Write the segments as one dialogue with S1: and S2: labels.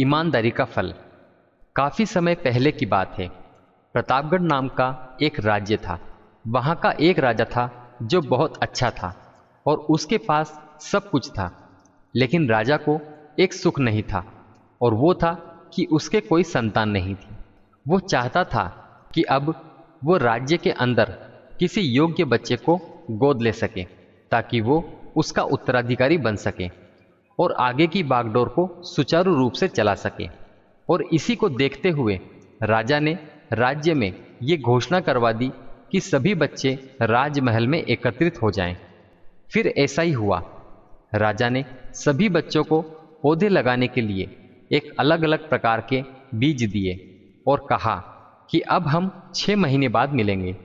S1: ईमानदारी का फल काफ़ी समय पहले की बात है प्रतापगढ़ नाम का एक राज्य था वहाँ का एक राजा था जो बहुत अच्छा था और उसके पास सब कुछ था लेकिन राजा को एक सुख नहीं था और वो था कि उसके कोई संतान नहीं थी वो चाहता था कि अब वो राज्य के अंदर किसी योग्य बच्चे को गोद ले सके ताकि वो उसका उत्तराधिकारी बन सके और आगे की बागडोर को सुचारू रूप से चला सके और इसी को देखते हुए राजा ने राज्य में ये घोषणा करवा दी कि सभी बच्चे राजमहल में एकत्रित हो जाएं। फिर ऐसा ही हुआ राजा ने सभी बच्चों को पौधे लगाने के लिए एक अलग अलग प्रकार के बीज दिए और कहा कि अब हम छः महीने बाद मिलेंगे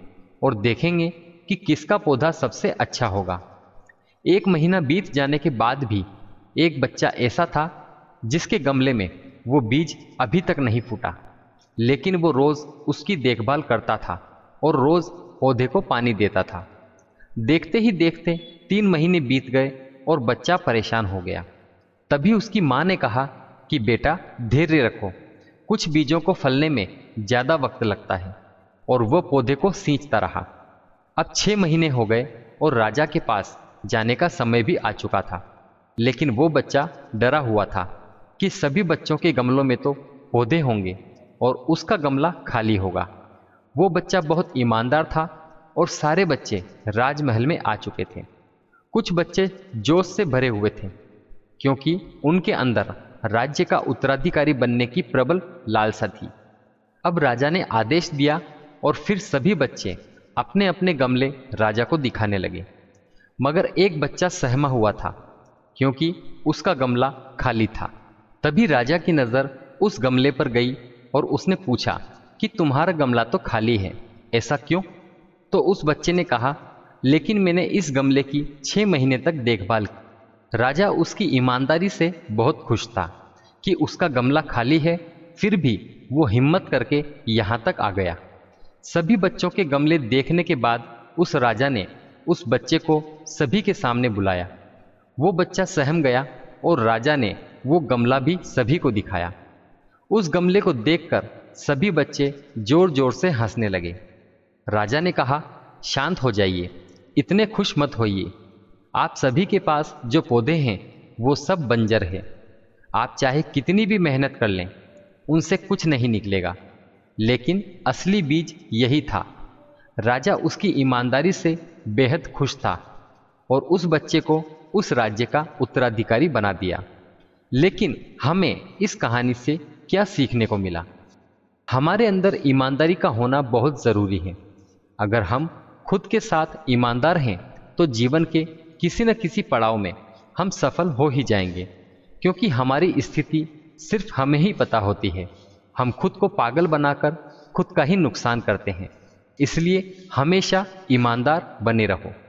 S1: और देखेंगे कि किसका पौधा सबसे अच्छा होगा एक महीना बीत जाने के बाद भी एक बच्चा ऐसा था जिसके गमले में वो बीज अभी तक नहीं फूटा लेकिन वो रोज़ उसकी देखभाल करता था और रोज़ पौधे को पानी देता था देखते ही देखते तीन महीने बीत गए और बच्चा परेशान हो गया तभी उसकी माँ ने कहा कि बेटा धैर्य रखो कुछ बीजों को फलने में ज़्यादा वक्त लगता है और वह पौधे को सींचता रहा अब छः महीने हो गए और राजा के पास जाने का समय भी आ चुका था लेकिन वो बच्चा डरा हुआ था कि सभी बच्चों के गमलों में तो पौधे होंगे और उसका गमला खाली होगा वो बच्चा बहुत ईमानदार था और सारे बच्चे राजमहल में आ चुके थे कुछ बच्चे जोश से भरे हुए थे क्योंकि उनके अंदर राज्य का उत्तराधिकारी बनने की प्रबल लालसा थी अब राजा ने आदेश दिया और फिर सभी बच्चे अपने अपने गमले राजा को दिखाने लगे मगर एक बच्चा सहमा हुआ था क्योंकि उसका गमला खाली था तभी राजा की नज़र उस गमले पर गई और उसने पूछा कि तुम्हारा गमला तो खाली है ऐसा क्यों तो उस बच्चे ने कहा लेकिन मैंने इस गमले की छह महीने तक देखभाल की राजा उसकी ईमानदारी से बहुत खुश था कि उसका गमला खाली है फिर भी वो हिम्मत करके यहां तक आ गया सभी बच्चों के गमले देखने के बाद उस राजा ने उस बच्चे को सभी के सामने बुलाया वो बच्चा सहम गया और राजा ने वो गमला भी सभी को दिखाया उस गमले को देखकर सभी बच्चे जोर जोर से हंसने लगे राजा ने कहा शांत हो जाइए इतने खुश मत होइए आप सभी के पास जो पौधे हैं वो सब बंजर है आप चाहे कितनी भी मेहनत कर लें उनसे कुछ नहीं निकलेगा लेकिन असली बीज यही था राजा उसकी ईमानदारी से बेहद खुश था और उस बच्चे को उस राज्य का उत्तराधिकारी बना दिया लेकिन हमें इस कहानी से क्या सीखने को मिला हमारे अंदर ईमानदारी का होना बहुत ज़रूरी है अगर हम खुद के साथ ईमानदार हैं तो जीवन के किसी न किसी पड़ाव में हम सफल हो ही जाएंगे क्योंकि हमारी स्थिति सिर्फ हमें ही पता होती है हम खुद को पागल बनाकर खुद का ही नुकसान करते हैं इसलिए हमेशा ईमानदार बने रहो